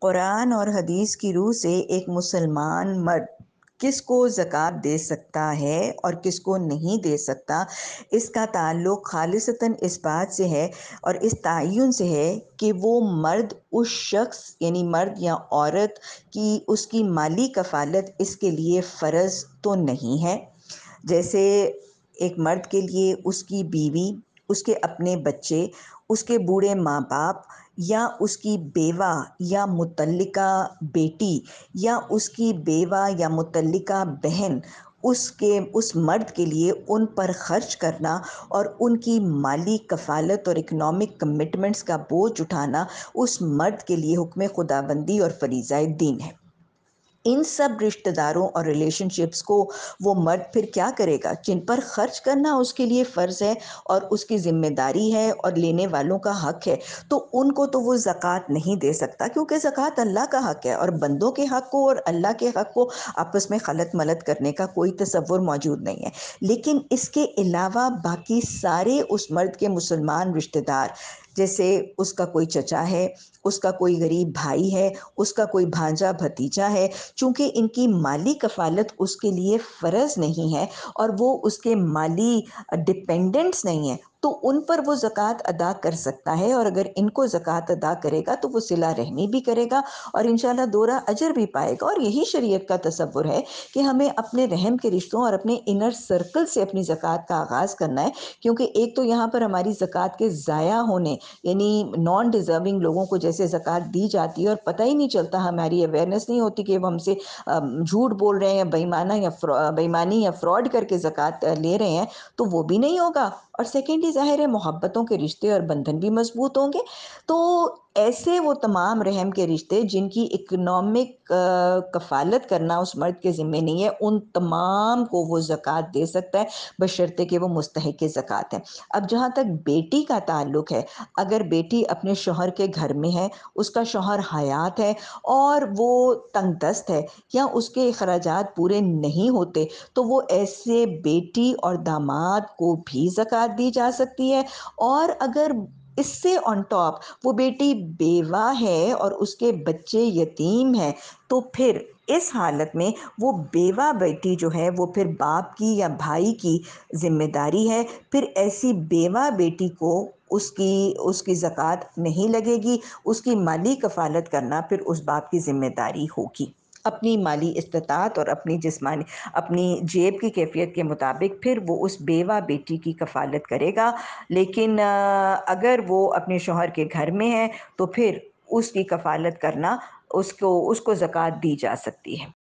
कुरान और हदीस की रूह से एक मुसलमान मर्द किसको जक़ात दे सकता है और किसको नहीं दे सकता इसका ताल्लुक खालिसता इस बात से है और इस तयन से है कि वो मर्द उस शख्स यानी मर्द या औरत की उसकी माली कफालत इसके लिए फ़र्ज़ तो नहीं है जैसे एक मर्द के लिए उसकी बीवी उसके अपने बच्चे उसके बूढ़े माँ बाप या उसकी बेवा या मुतल बेटी या उसकी बेवा या मुतल बहन उसके उस मर्द के लिए उन पर ख़र्च करना और उनकी माली कफालत और इकनॉमिक कमिटमेंट्स का बोझ उठाना उस मर्द के लिए हुक्म खुदाबंदी और फरीज़ा दीन है इन सब रिश्तेदारों और रिलेशनशिप्स को वो मर्द फिर क्या करेगा जिन पर खर्च करना उसके लिए फ़र्ज़ है और उसकी ज़िम्मेदारी है और लेने वालों का हक है तो उनको तो वो ज़क़़त नहीं दे सकता क्योंकि ज़क़़त अल्लाह का हक है और बंदों के हक को और अल्लाह के हक को आपस में खलत मलत करने का कोई तस्वुर मौजूद नहीं है लेकिन इसके अलावा बाकी सारे उस मर्द के मुसलमान रिश्तेदार जैसे उसका कोई चचा है उसका कोई गरीब भाई है उसका कोई भांजा भतीजा है चूँकि इनकी माली कफालत उसके लिए फ़र्ज़ नहीं है और वो उसके माली डिपेंडेंट्स नहीं है तो उन पर वो ज़क़़त अदा कर सकता है और अगर इनको ज़क़़त अदा करेगा तो वो सिला रहमी भी करेगा और इन दोरा अजर भी पाएगा और यही शरीयत का तस्वुर है कि हमें अपने रहम के रिश्तों और अपने इनर सर्कल से अपनी ज़क़़त का आगाज़ करना है क्योंकि एक तो यहाँ पर हमारी ज़क़़त के ज़ाया होने यानी नॉन डिज़र्विंग लोगों को जैसे ज़क़़त दी जाती है और पता ही नहीं चलता हमारी अवेयरनेस नहीं होती कि वो हमसे झूठ बोल रहे हैं बेईमाना या बेईमानी या फ्रॉड करके ज़क़़त ले रहे हैं तो वो भी नहीं होगा और सेकेंडली भी जाहिर है मोहब्बतों के रिश्ते और बंधन भी मजबूत होंगे तो ऐसे वो तमाम रहम के रिश्ते जिनकी इकनॉमिक कफालत करना उस मर्द के ज़िम्मे नहीं है उन तमाम को वो ज़क़़त दे सकता है बशर्ते कि वो मुस्तक ज़क़़त है अब जहाँ तक बेटी का ताल्लुक है अगर बेटी अपने शोहर के घर में है उसका शोहर हयात है और वो तंग दस्त है या उसके अखराज पूरे नहीं होते तो वो ऐसे बेटी और दामाद को भी ज़क़़त दी जा सकती है और अगर इससे ऑन टॉप वो बेटी बेवा है और उसके बच्चे यतीम हैं तो फिर इस हालत में वो बेवा बेटी जो है वो फिर बाप की या भाई की जिम्मेदारी है फिर ऐसी बेवा बेटी को उसकी उसकी ज़क़़त नहीं लगेगी उसकी माली कफ़ालत करना फिर उस बाप की ज़िम्मेदारी होगी अपनी माली इस्तात और अपनी जिसमानी अपनी जेब की कैफियत के मुताबिक फिर वो उस बेवा बेटी की कफालत करेगा लेकिन अगर वो अपने शोहर के घर में है तो फिर उसकी कफालत करना उसको उसको ज़क़़त दी जा सकती है